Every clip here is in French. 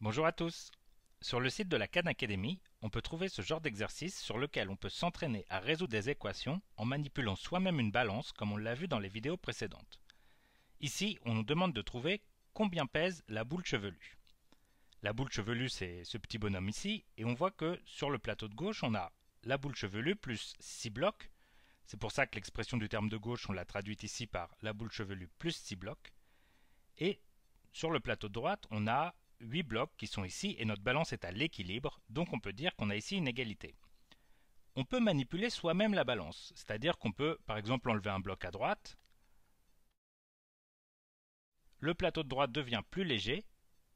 Bonjour à tous Sur le site de la Khan Academy, on peut trouver ce genre d'exercice sur lequel on peut s'entraîner à résoudre des équations en manipulant soi-même une balance comme on l'a vu dans les vidéos précédentes. Ici, on nous demande de trouver combien pèse la boule chevelue. La boule chevelue, c'est ce petit bonhomme ici, et on voit que sur le plateau de gauche, on a la boule chevelue plus 6 blocs. C'est pour ça que l'expression du terme de gauche, on l'a traduite ici par la boule chevelue plus 6 blocs. Et sur le plateau de droite, on a 8 blocs qui sont ici et notre balance est à l'équilibre, donc on peut dire qu'on a ici une égalité. On peut manipuler soi-même la balance, c'est-à-dire qu'on peut par exemple enlever un bloc à droite, le plateau de droite devient plus léger,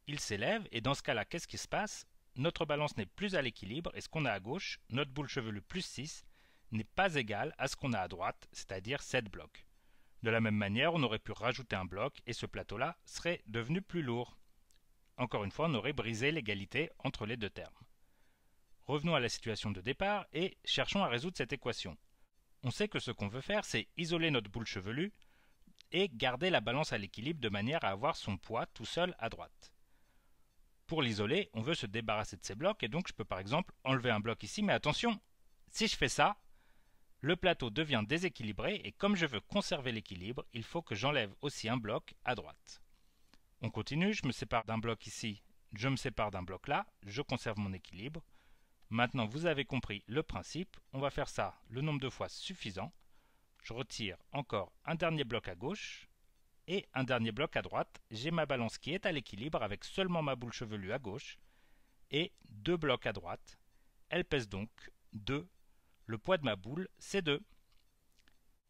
il s'élève et dans ce cas-là, qu'est-ce qui se passe Notre balance n'est plus à l'équilibre et ce qu'on a à gauche, notre boule chevelue plus 6, n'est pas égal à ce qu'on a à droite, c'est-à-dire 7 blocs. De la même manière, on aurait pu rajouter un bloc et ce plateau-là serait devenu plus lourd. Encore une fois, on aurait brisé l'égalité entre les deux termes. Revenons à la situation de départ et cherchons à résoudre cette équation. On sait que ce qu'on veut faire, c'est isoler notre boule chevelue et garder la balance à l'équilibre de manière à avoir son poids tout seul à droite. Pour l'isoler, on veut se débarrasser de ces blocs et donc je peux par exemple enlever un bloc ici, mais attention, si je fais ça, le plateau devient déséquilibré et comme je veux conserver l'équilibre, il faut que j'enlève aussi un bloc à droite. On continue, je me sépare d'un bloc ici, je me sépare d'un bloc là, je conserve mon équilibre. Maintenant, vous avez compris le principe. On va faire ça le nombre de fois suffisant. Je retire encore un dernier bloc à gauche et un dernier bloc à droite. J'ai ma balance qui est à l'équilibre avec seulement ma boule chevelue à gauche et deux blocs à droite. Elle pèse donc 2. Le poids de ma boule, c'est 2.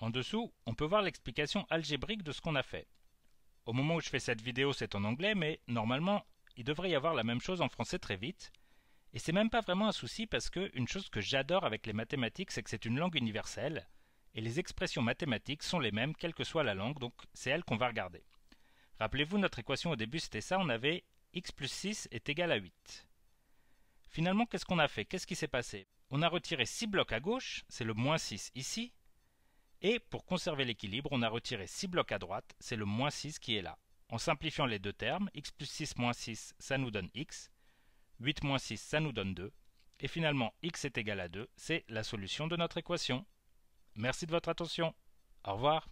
En dessous, on peut voir l'explication algébrique de ce qu'on a fait. Au moment où je fais cette vidéo, c'est en anglais, mais normalement, il devrait y avoir la même chose en français très vite. Et c'est même pas vraiment un souci parce qu'une chose que j'adore avec les mathématiques, c'est que c'est une langue universelle, et les expressions mathématiques sont les mêmes quelle que soit la langue, donc c'est elle qu'on va regarder. Rappelez-vous, notre équation au début c'était ça, on avait x plus 6 est égal à 8. Finalement, qu'est-ce qu'on a fait Qu'est-ce qui s'est passé On a retiré 6 blocs à gauche, c'est le moins 6 ici, et pour conserver l'équilibre, on a retiré 6 blocs à droite, c'est le moins 6 qui est là. En simplifiant les deux termes, x plus 6 moins 6, ça nous donne x, 8 moins 6, ça nous donne 2, et finalement x est égal à 2, c'est la solution de notre équation. Merci de votre attention. Au revoir.